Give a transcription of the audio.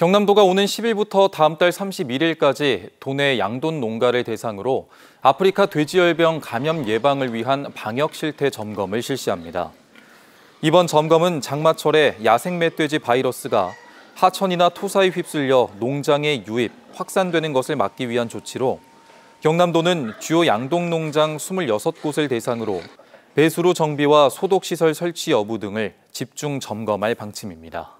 경남도가 오는 10일부터 다음 달 31일까지 도내 양돈 농가를 대상으로 아프리카 돼지열병 감염 예방을 위한 방역 실태 점검을 실시합니다. 이번 점검은 장마철에 야생 멧돼지 바이러스가 하천이나 토사에 휩쓸려 농장에 유입, 확산되는 것을 막기 위한 조치로 경남도는 주요 양동 농장 26곳을 대상으로 배수로 정비와 소독시설 설치 여부 등을 집중 점검할 방침입니다.